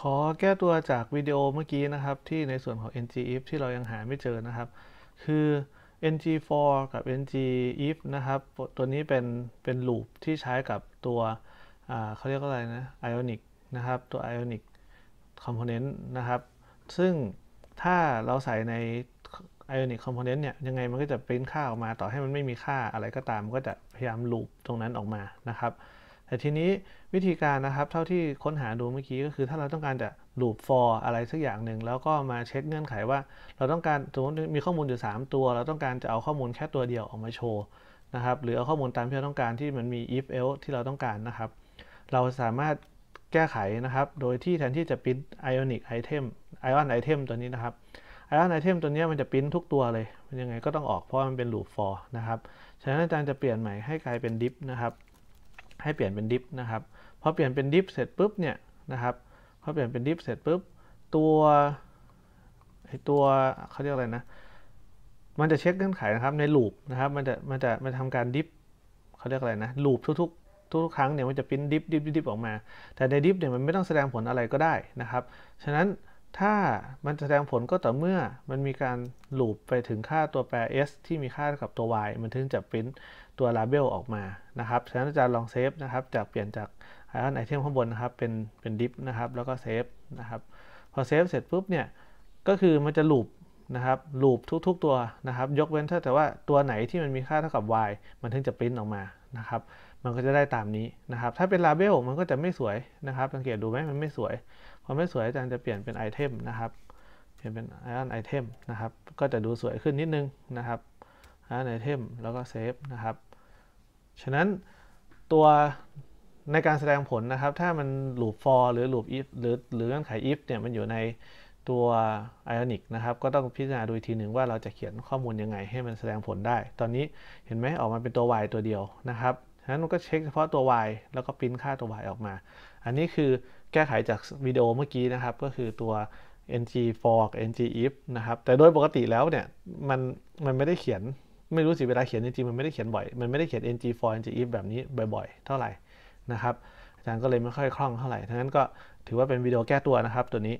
ขอแก้ตัวจากวิดีโอเมื่อกี้นะครับที่ในส่วนของ ng if ที่เรายังหาไม่เจอนะครับ คือ ng for กับ ng if นะครับ ตัวนี้เป็นเป็นลูปที่ใช้กับตัวเขาเรียกว่าอะไรนะ ionic นะครับ ตัว ionic component นะครับ ซึ่งถ้าเราใส่ใน ionic component เนี่ยยังไงมันก็จะป็นค่าออกมาต่อให้มันไม่มีค่าอะไรก็ตามมันก็จะพยายามลูปตรงนั้นออกมานะครับแต่ทีนี้วิธีการนะครับ เท่าที่ค้นหาดูเมื่อกี้ก็คือถ้าเราต้องการจะ loop for อะไรสักอย่างหนึ่งแล้วก็มาเช็คเงื่อนไขว่า เราต้องการสมมติมีข้อมูลอยู่3ตัว เราต้องการจะเอาข้อมูลแค่ตัวเดียวออกมาโชว์นะครับหรือเอาข้อมูลตามที่เราต้องการที่มันมี if else ที่เราต้องการนะครับ เราสามารถแก้ไขนะครับ โดยที่แทนที่จะพิมพ์ ionic item ion item ตัวนี้นะครับ ion item ตัวนี้มันจะพิมพ์ทุกตัวเลยมันยังไงก็ต้องออกเพราะมันเป็น loop for นะครับฉะนั้นอาจารย์จะเปลี่ยนใหม่ให้กลายเป็น d i p นะครับให้เปลี่ยนเป็นดิฟนะครับพอเปลี่ยนเป็นดิฟเสร็จปุ๊บเนี่ยนะครับพอเปลี่ยนเป็นดิฟเสร็จปุ๊บตัวไอตัวเขาเรียกอะไรนะ มันจะเช็คเงื่อนไขนะครับในลูปนะครับมันจะมันจะมันทำการดิฟเขาเรียกอะไรนะลูปทุกทุกทุกครั้งเนี่ยมันจะพิ้นดิฟดิฟดิฟออกมา แต่ในดิฟเนี่ย มันไม่ต้องแสดงผลอะไรก็ได้นะครับ ฉะนั้นถ้ามันแสดงผลก็ต่อเมื่อมันมีการลูปไปถึงค่าตัวแปร s ที่มีค่ากับตัว y มันถึงจะเป็นตัว label ออกมา นะครับ ฉะนั้นอาจารย์ลองเซฟนะครับ จากเปลี่ยนจากไอออนไอเทมข้างบนนะครับ เป็น เป็นดิฟนะครับ แล้วก็เซฟนะครับ พอเซฟเสร็จปุ๊บเนี่ย ก็คือมันจะลูปนะครับ ลูปทุกๆตัวนะครับ ยกเว้นถ้าแต่ว่าตัวไหนที่มันมีค่าเท่ากับ y มันถึงจะปริ้นออกมานะครับ มันก็จะได้ตามนี้นะครับ ถ้าเป็นลาเบลมันก็จะไม่สวยนะครับ สังเกตดูไหม มันไม่สวย พอไม่สวยอาจารย์จะเปลี่ยนเป็นไอเทมนะครับ เปลี่ยนเป็นไอออนไอเทมนะครับ ก็จะดูสวยขึ้นนิดนึงนะครับไอออนไอเทมแล้วก็เซฟนะครับ ฉะนั้นตัวในการแสดงผลนะครับ ถ้ามันลูปฟ for หรือลูปอ if หรือหรือเงื่อนไข if เนี่ย มันอยู่ในตัว Ionic นะครับ ก็ต้องพิจารณาดูทีหนึ่งว่าเราจะเขียนข้อมูลยังไง ให้มันแสดงผลได้ ตอนนี้เห็นไหมออกมาเป็นตัว y ตัวเดียวนะครับ ฉะนั้นมันก็เช็คเฉพาะตัว y แล้วก็พิมพ์ค่าตัว y ออกมา อันนี้คือแก้ไขจากวิดีโอเมื่อกี้นะครับก็คือตัว ng for ng if นะครับ แต่โดยปกติแล้วเนี่ย มันมันไม่ได้เขียน ไม่รู้สิเวลาเขียนจริงๆมันไม่ได้เขียนบ่อยมันไม่ได้เขียน ng for ng if แบบนี้บ่อยๆ เท่าไหร่นะครับอาจารย์ก็เลยไม่ค่อยคล่องเท่าไหร่ทั้งนั้นก็ถือว่าเป็นวิดีโอแก้ตัวนะครับตัวนี้